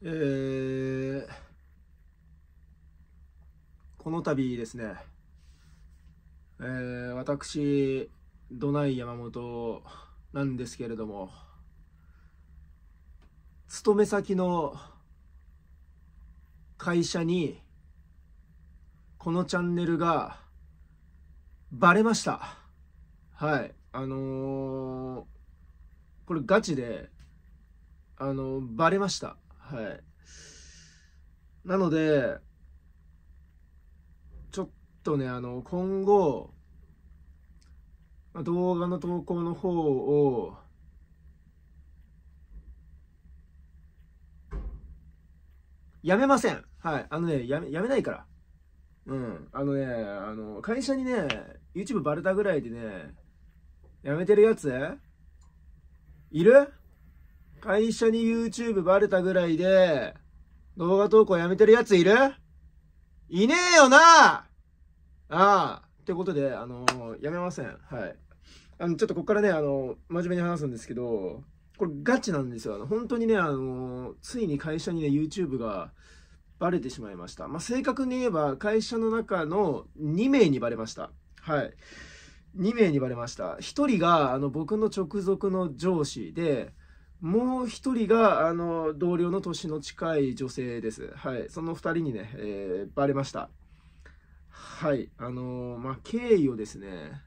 えー、この度ですね、えー、私、どない山本なんですけれども、勤め先の会社に、このチャンネルがバレました。はい。あのー、これガチで、あのー、バレました。はい。なので、ちょっとね、あの、今後、動画の投稿の方を、やめません。はい。あのね、やめ、やめないから。うん。あのね、あの、会社にね、YouTube バレたぐらいでね、やめてるやついる会社に YouTube バレたぐらいで、動画投稿やめてるやついるいねえよなああ。ってことで、あのー、やめません。はい。あの、ちょっとこっからね、あのー、真面目に話すんですけど、これガチなんですよ。あの、本当にね、あのー、ついに会社にね、YouTube がバレてしまいました。まあ、正確に言えば、会社の中の2名にバレました。はい。2名にバレました。1人が、あの、僕の直属の上司で、もう一人が、あの、同僚の年の近い女性です。はい。その二人にね、えー、バレました。はい。あのー、まあ、経緯をですね、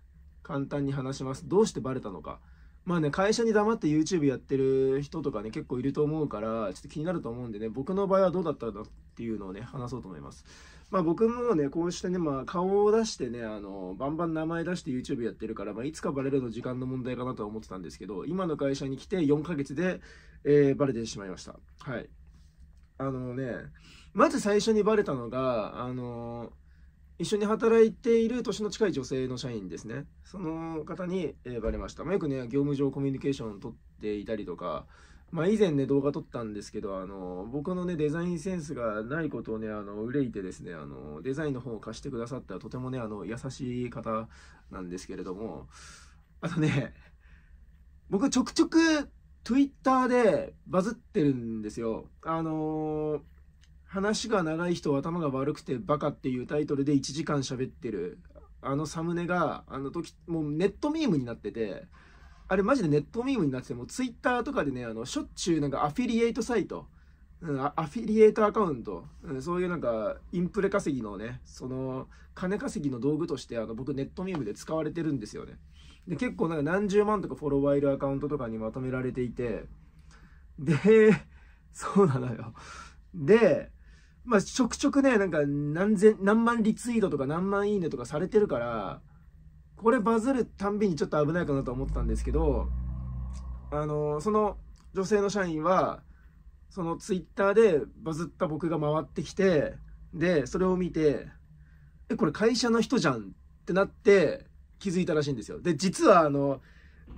簡単に話します。どうしてバレたのか。まあね、会社に黙って YouTube やってる人とかね、結構いると思うから、ちょっと気になると思うんでね、僕の場合はどうだったのっていうのをね、話そうと思います。まあ僕もね、こうしてね、まあ顔を出してね、あの、バンバン名前出して YouTube やってるから、まあいつかバレるの時間の問題かなとは思ってたんですけど、今の会社に来て4ヶ月で、えー、バレてしまいました。はい。あのね、まず最初にバレたのが、あの、一緒に働いている年の近い女性の社員ですね。その方に、えー、バレました。まあ、よくね、業務上コミュニケーションを取っていたりとか、まあ、以前ね、動画撮ったんですけど、あの、僕のね、デザインセンスがないことをね、あの、憂いてですね、あの、デザインの方を貸してくださったとてもね、あの、優しい方なんですけれども、あとね、僕ちょくちょく Twitter でバズってるんですよ。あの話が長い人頭が悪くてバカっていうタイトルで1時間喋ってる。あのサムネが、あの時、もうネットミームになってて、あれマジでネットミームになってて、もうツイッターとかでね、あの、しょっちゅうなんかアフィリエイトサイト、うん、アフィリエイトアカウント、うん、そういうなんか、インプレ稼ぎのね、その、金稼ぎの道具として、あの、僕ネットミームで使われてるんですよね。で、結構なんか何十万とかフォロワーいるアカウントとかにまとめられていて、で、そうなのよ。で、まあ、ちょくちょくね、なんか、何千、何万リツイートとか何万いいねとかされてるから、これバズるたんびにちょっと危ないかなと思ったんですけど、あのその女性の社員は、そのツイッターでバズった僕が回ってきて、で、それを見て、え、これ会社の人じゃんってなって気づいたらしいんですよ。で、実はあの、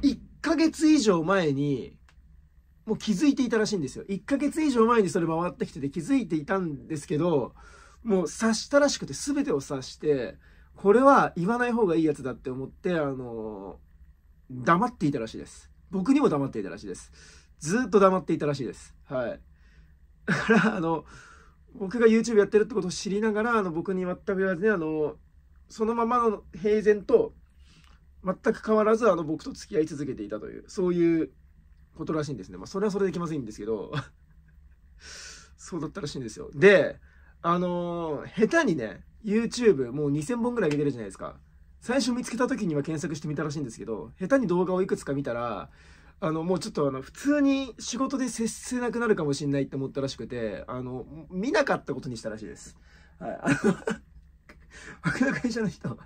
1ヶ月以上前に、もう気づいていたらしいんですよ。1ヶ月以上前にそれ回ってきてて気づいていたんですけど、もう察したらしくて全てを察して、これは言わない方がいいやつだって思って、あの黙っていたらしいです。僕にも黙っていたらしいです。ずっと黙っていたらしいです。はい。だから、あの、僕が YouTube やってるってことを知りながら、あの、僕に全く言わずに、あの、そのままの平然と、全く変わらず、あの、僕と付き合い続けていたという、そういうことらしいんですね。まあ、それはそれできませんですけど、そうだったらしいんですよ。で、あのー、下手にね、YouTube もう2000本ぐらい上げてるじゃないですか最初見つけた時には検索してみたらしいんですけど下手に動画をいくつか見たらあのもうちょっとあの普通に仕事で接せなくなるかもしれないって思ったらしくてあの見なかったことにしたらしいです、はい、あの 僕の会社の人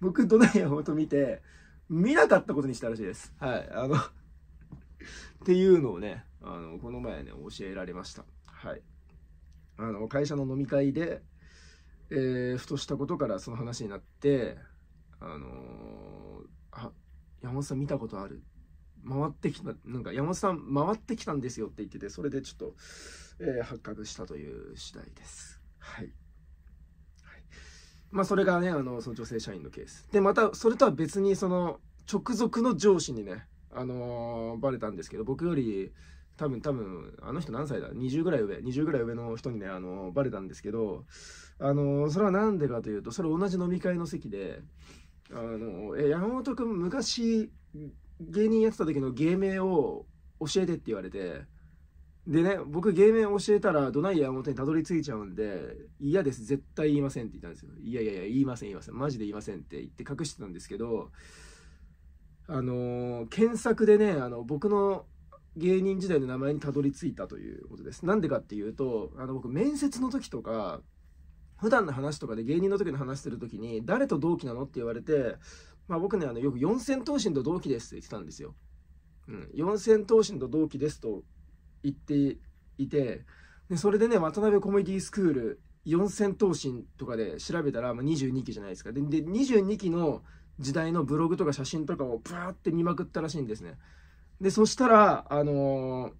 僕ドナイやホンと見て見なかったことにしたらしいですはいあの っていうのをねあのこの前ね教えられましたはいあの会社の飲み会でえー、ふとしたことからその話になってあのー、あ山本さん見たことある回ってきたなんか山本さん回ってきたんですよって言っててそれでちょっと、えー、発覚したという次第ですはい、はい、まあそれがねあのその女性社員のケースでまたそれとは別にその直属の上司にねあのー、バレたんですけど僕より多分多分あの人何歳だ20ぐらい上20ぐらい上の人にねあのバレたんですけどあのそれは何でかというとそれ同じ飲み会の席であのえ山本君昔芸人やってた時の芸名を教えてって言われてでね僕芸名教えたらどない山本にたどり着いちゃうんで嫌です絶対言いませんって言ったんですよいやいやいや言いません言いませんマジで言いませんって言って隠してたんですけどあの検索でねあの僕の芸人時代の名前にたどり着いたということです。なんでかっていうと、あの僕、面接の時とか、普段の話とかで芸人の時の話してる時に、誰と同期なのって言われて、まあ僕ね、あのよく四千頭身と同期ですって言ってたんですよ。うん、四千頭身と同期ですと言っていて、でそれでね、渡辺コメディスクール四千頭身とかで調べたら、まあ、22期じゃないですか。で、で22期の時代のブログとか写真とかをブワーって見まくったらしいんですね。でそしたらあのー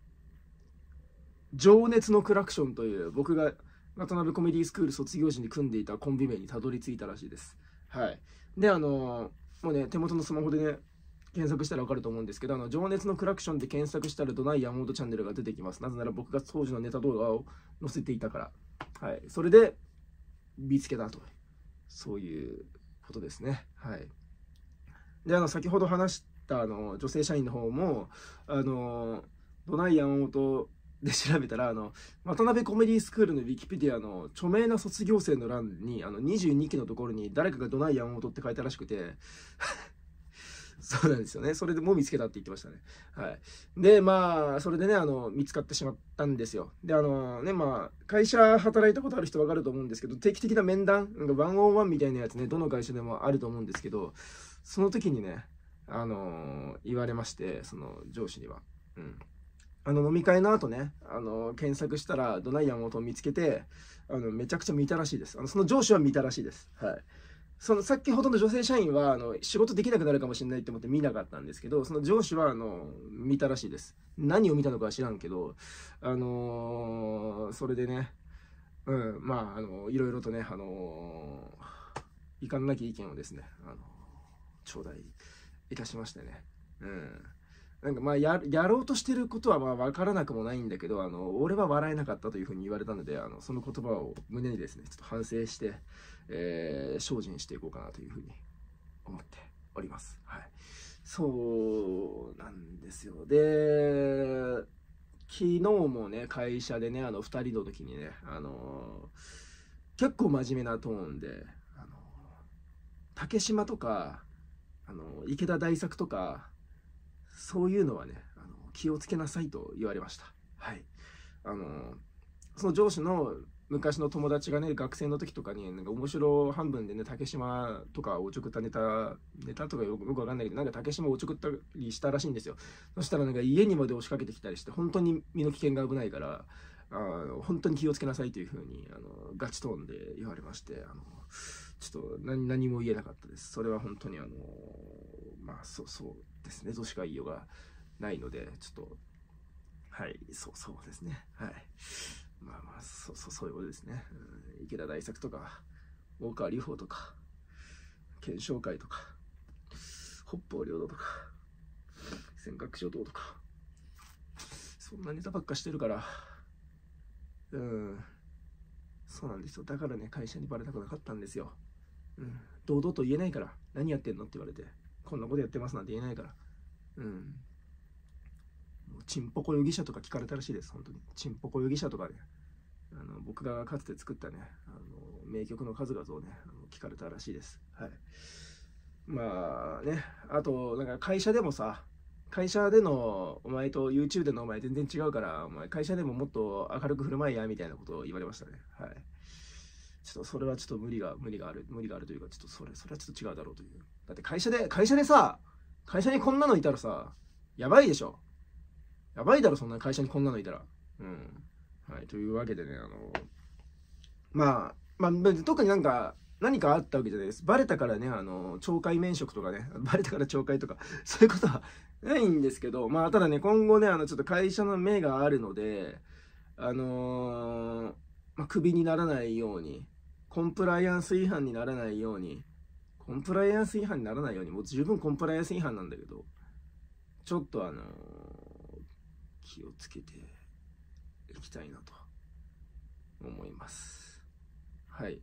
「情熱のクラクション」という僕が渡辺コメディスクール卒業時に組んでいたコンビ名にたどり着いたらしいですはいであのー、もうね手元のスマホでね検索したらわかると思うんですけど、あの、情熱のクラクションで検索したらどない山本チャンネルが出てきます。なぜなら僕が当時のネタ動画を載せていたから。はい。それで、見つけたと。そういうことですね。はい。で、あの、先ほど話したあの女性社員の方もあのドナイ山本で調べたらあの渡辺コメディスクールのウィキペディアの著名な卒業生の欄にあの22期のところに誰かがドナイ山本って書いたらしくて そうなんですよねそれでもう見つけたって言ってましたねはいでまあそれでねあの見つかってしまったんですよであのねまあ会社働いたことある人分かると思うんですけど定期的な面談なんかンワ1みたいなやつねどの会社でもあると思うんですけどその時にねあのー、言われまして、その上司には。うん。あの飲み会の後ね、あのー、検索したら、ドナイアン元を見つけて、あの、めちゃくちゃ見たらしいです。あの、その上司は見たらしいです。はい。その、さっきほとんど女性社員は、あの、仕事できなくなるかもしれないって思って見なかったんですけど、その上司は、あの、見たらしいです。何を見たのかは知らんけど、あのー、それでね、うん、まあ、あの、いろいろとね、あのいかんなき意見をですね、あの頂戴いたしましてね。うん。なんかまあやろうとしてることはまあ分からなくもないんだけどあの俺は笑えなかったというふうに言われたのであのその言葉を胸にですねちょっと反省して、えー、精進していこうかなというふうに思っております。はい、そうなんですよで昨日もね会社でねあの2人の時にねあのー、結構真面目なトーンで、あのー、竹島とかあの池田大作とかそういうのはねあの気をつけなさいと言われましたはいあのその上司の昔の友達がね学生の時とかになんか面白半分でね竹島とかおちょくったネタネタとかよくわかんないけどなんか竹島をおちょくったりしたらしいんですよそしたらなんか家にまで押しかけてきたりして本当に身の危険が危ないからあ本当に気をつけなさいというふうにあのガチトーンで言われましてあのちょっと何何も言えなかったです。それは本当にあのー、まあそうそうですね、としか言いようがないので、ちょっと、はい、そうそうですね。はい。まあまあ、そうそうそういうことですね。うん、池田大作とか、大川隆法とか、検証会とか、北方領土とか、尖閣諸島とか、そんなネタばっかしてるから、うん、そうなんですよ。だからね、会社にバレたくなかったんですよ。うん、堂々と言えないから、何やってんのって言われて、こんなことやってますなんて言えないから、うん。もうチンポコ容疑者とか聞かれたらしいです、本当に。チンポコ容疑者とかね、あの僕がかつて作ったね、あの名曲の数々をね、あの聞かれたらしいです。はい。まあね、あと、なんか会社でもさ、会社でのお前と YouTube でのお前全然違うから、お前会社でももっと明るく振る舞いや、みたいなことを言われましたね。はい。ちょっとそれはちょっと無理が、無理がある、無理があるというか、ちょっとそれ、それはちょっと違うだろうという。だって会社で、会社でさ、会社にこんなのいたらさ、やばいでしょ。やばいだろ、そんな会社にこんなのいたら。うん。はい、というわけでね、あの、まあ、まあ、特になんか、何かあったわけじゃないです。バレたからね、あの、懲戒免職とかね、バレたから懲戒とか、そういうことは ないんですけど、まあ、ただね、今後ね、あの、ちょっと会社の目があるので、あのー、まあ、クビにならないように、コンプライアンス違反にならないように、コンプライアンス違反にならないように、もう十分コンプライアンス違反なんだけど、ちょっとあのー、気をつけていきたいなと思います。はい。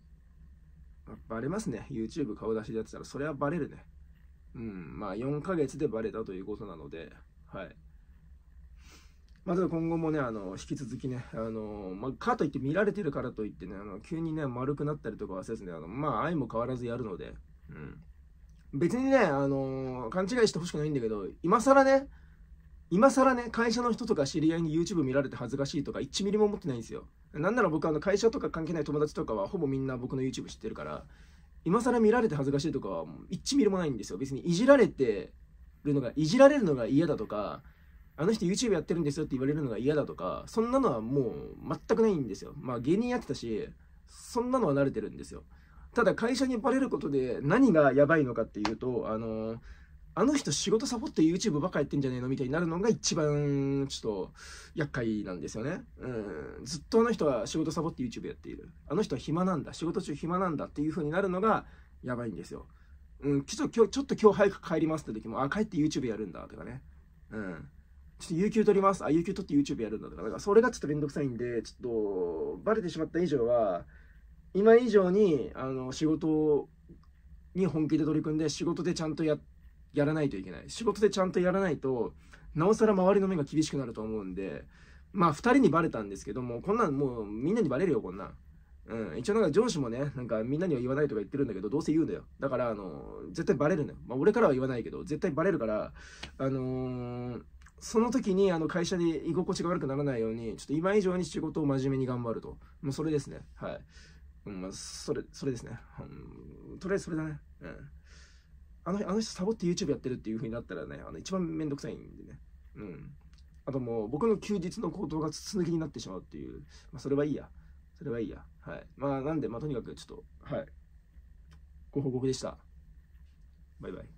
バレますね。YouTube 顔出しでやってたら、それはバレるね。うん、まあ4ヶ月でバレたということなので、はい。まあ、今後もね、あの、引き続きね、あの、まあ、かといって見られてるからといってね、あの、急にね、丸くなったりとかはせずね、あの、まあ、愛も変わらずやるので、うん。別にね、あの勘違いしてほしくないんだけど、今更ね、今更ね、会社の人とか知り合いに YouTube 見られて恥ずかしいとか、1ミリも思ってないんですよ。なんなら僕、あの、会社とか関係ない友達とかは、ほぼみんな僕の YouTube 知ってるから、今更見られて恥ずかしいとかは、1ミリもないんですよ。別にいじられてるのが、いじられるのが嫌だとか、あの人 YouTube やってるんですよって言われるのが嫌だとか、そんなのはもう全くないんですよ。まあ芸人やってたし、そんなのは慣れてるんですよ。ただ会社にバレることで何がやばいのかっていうと、あのー、あの人仕事サボって YouTube ばっかやってんじゃねえのみたいになるのが一番ちょっと厄介なんですよね。うん。ずっとあの人は仕事サボって YouTube やっている。あの人は暇なんだ。仕事中暇なんだっていう風になるのがやばいんですよ。うん。ちょっと今日、ちょっと今日早く帰りますって時も、あ、帰って YouTube やるんだとかね。うん。ちょっと有給取ります。あ、有給取って YouTube やるんだとか、だからそれがちょっとめんどくさいんで、ちょっとバレてしまった以上は、今以上にあの仕事に本気で取り組んで、仕事でちゃんとややらないといけない。仕事でちゃんとやらないと、なおさら周りの目が厳しくなると思うんで、まあ2人にバレたんですけども、こんなんもうみんなにバレるよ、こんなん。うん、一応なんか上司もね、なんかみんなには言わないとか言ってるんだけど、どうせ言うんだよ。だから、あの、絶対バレるのよ。まあ、俺からは言わないけど、絶対バレるから、あのーその時にあの会社で居心地が悪くならないように、ちょっと今以上に仕事を真面目に頑張ると。もうそれですね。はい。うん、まあ、それ、それですね。うん、とりあえずそれだね。うん。あの、あの人サボって YouTube やってるっていう風になったらね、あの、一番めんどくさいんでね。うん。あともう、僕の休日の行動が筒抜きになってしまうっていう。まあ、それはいいや。それはいいや。はい。まあ、なんで、まあ、とにかくちょっと、はい。ご報告でした。バイバイ。